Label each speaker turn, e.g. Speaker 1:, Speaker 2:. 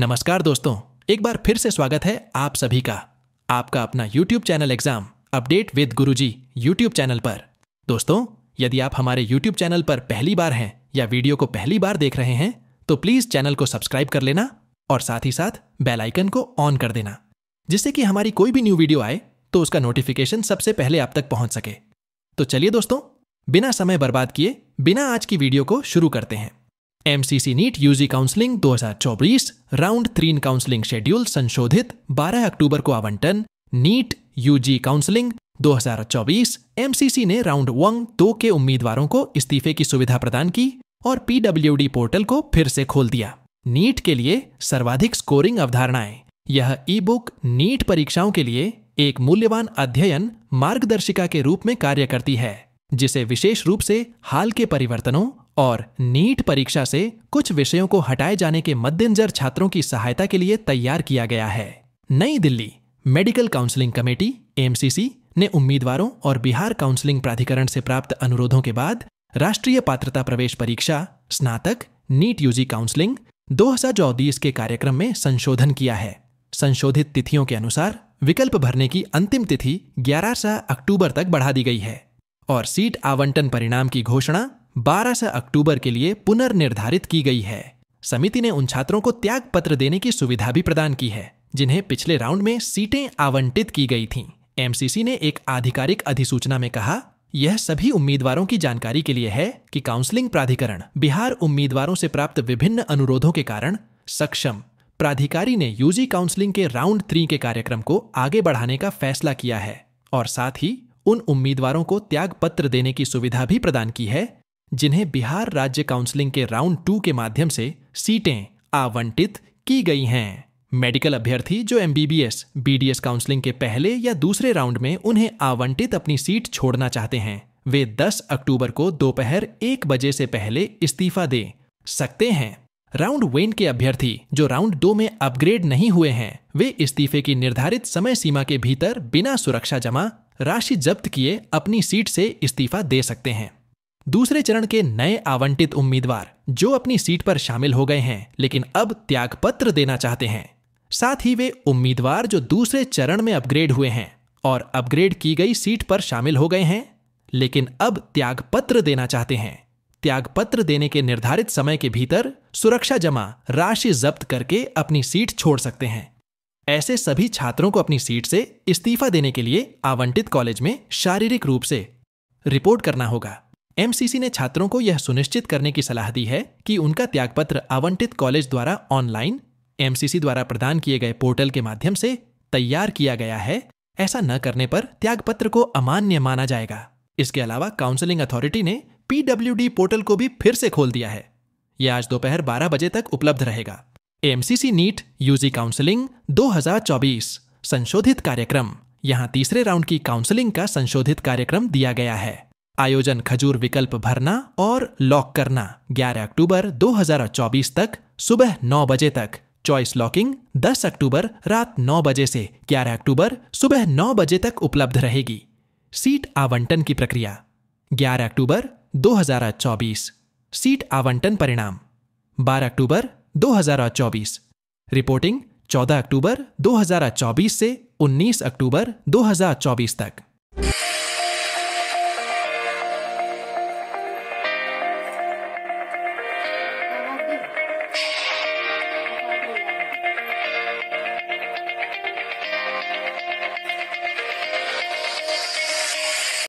Speaker 1: नमस्कार दोस्तों एक बार फिर से स्वागत है आप सभी का आपका अपना YouTube channel exam update with Guruji YouTube channel पर दोस्तों यदि आप हमारे YouTube चैनल पर पहली बार हैं या वीडियो को पहली बार देख रहे हैं तो प्लीज चैनल को सब्सक्राइब कर लेना और साथ ही साथ बेल आइकन को ऑन कर देना जिससे कि हमारी कोई भी न्यू वीडियो आए तो उसका नोटिफिकेशन सबसे पहले आप तक पहुंच सके तो चलिए दोस्तों बिना समय बर्बाद किए बिना आज की वीडियो को शुरू करते हैं M C C NEET UG counselling 2024 round इन काउंसलिंग शेड्यूल संशोधित 12 अक्टूबर को आवंटन नीट यूजी काउंसलिंग 2024 एमसीसी ने राउंड वन दो के उम्मीदवारों को इस्तीफे की सुविधा प्रदान की और पीडब्ल्यूडी पोर्टल को फिर से खोल दिया नीट के लिए सर्वाधिक स्कोरिंग अवधारणाएं यह ई बुक नीट परीक्षाओं के लिए एक मूल्यवान अध्ययन मार्गदर्शिका के रूप में कार्य करती है जिसे विशेष रूप से हाल के परिवर्तनों और नीट परीक्षा से कुछ विषयों को हटाए जाने के मद्देनजर छात्रों की सहायता के लिए तैयार किया गया है नई Delhi medical counselling committee MCC ने उम्मीदवारों और बिहार काउंसलिंग प्राधिकरण से प्राप्त अनुरोधों के बाद राष्ट्रीय पात्रता प्रवेश परीक्षा स्नातक नीट यूजी काउंसलिंग 2024 के कार्यक्रम में संशोधन किया है संशोधित तिथियों के अनुसार विकल्प भरने की अंतिम तिथि 11 अक्टूबर तक बढ़ा दी गई है और सीट आवंटन परिणाम की घोषणा 12 से अक्टूबर के लिए पुनर्निर्धारित की गई है समिति ने उन छात्रों को त्याग पत्र देने की सुविधा भी प्रदान की है जिन्हें पिछले राउंड में सीटें आवंटित की गई थीं। एमसीसी ने एक आधिकारिक अधिसूचना में कहा यह सभी उम्मीदवारों की जानकारी के लिए है कि काउंसलिंग प्राधिकरण बिहार उम्मीदवारों से प्राप्त विभिन्न अनुरोधों के कारण सक्षम प्राधिकारी ने यूजी काउंसलिंग के राउंड थ्री के कार्यक्रम को आगे बढ़ाने का फैसला किया है और साथ ही उन उम्मीदवारों को त्याग पत्र देने की सुविधा भी प्रदान की है जिन्हें बिहार राज्य काउंसलिंग के राउंड टू के माध्यम से सीटें आवंटित की गई हैं मेडिकल अभ्यर्थी जो एम बी डी काउंसलिंग के पहले या दूसरे राउंड में उन्हें आवंटित अपनी सीट छोड़ना चाहते हैं वे 10 अक्टूबर को दोपहर एक बजे से पहले इस्तीफा दे सकते हैं राउंड वेन के अभ्यर्थी जो राउंड दो में अपग्रेड नहीं हुए हैं वे इस्तीफे की निर्धारित समय सीमा के भीतर बिना सुरक्षा जमा राशि जब्त किए अपनी सीट से इस्तीफा दे सकते हैं दूसरे चरण के नए आवंटित उम्मीदवार जो अपनी सीट पर शामिल हो गए हैं लेकिन अब त्यागपत्र देना चाहते हैं साथ ही वे उम्मीदवार जो दूसरे चरण में अपग्रेड हुए हैं और अपग्रेड की गई सीट पर शामिल हो गए हैं लेकिन अब त्यागपत्र देना चाहते हैं त्यागपत्र देने के निर्धारित समय के भीतर सुरक्षा जमा राशि जब्त करके अपनी सीट छोड़ सकते हैं ऐसे सभी छात्रों को अपनी सीट से इस्तीफा देने के लिए आवंटित कॉलेज में शारीरिक रूप से रिपोर्ट करना होगा एमसीसी ने छात्रों को यह सुनिश्चित करने की सलाह दी है कि उनका त्यागपत्र आवंटित कॉलेज द्वारा ऑनलाइन एमसीसी द्वारा प्रदान किए गए पोर्टल के माध्यम से तैयार किया गया है ऐसा न करने पर त्यागपत्र को अमान्य माना जाएगा इसके अलावा काउंसलिंग अथॉरिटी ने पीडब्ल्यू पोर्टल को भी फिर से खोल दिया है यह आज दोपहर बारह बजे तक उपलब्ध रहेगा एमसीसी नीट यूजी काउंसलिंग 2024 संशोधित कार्यक्रम यहाँ तीसरे राउंड की काउंसलिंग का संशोधित कार्यक्रम दिया गया है आयोजन खजूर विकल्प भरना और लॉक करना 11 अक्टूबर 2024 तक सुबह 9 बजे तक चॉइस लॉकिंग 10 अक्टूबर रात 9 बजे से 11 अक्टूबर सुबह 9 बजे तक उपलब्ध रहेगी सीट आवंटन की प्रक्रिया 11 अक्टूबर 2024 सीट आवंटन परिणाम 12 अक्टूबर 2024 रिपोर्टिंग 14 अक्टूबर 2024 से 19 अक्टूबर 2024 तक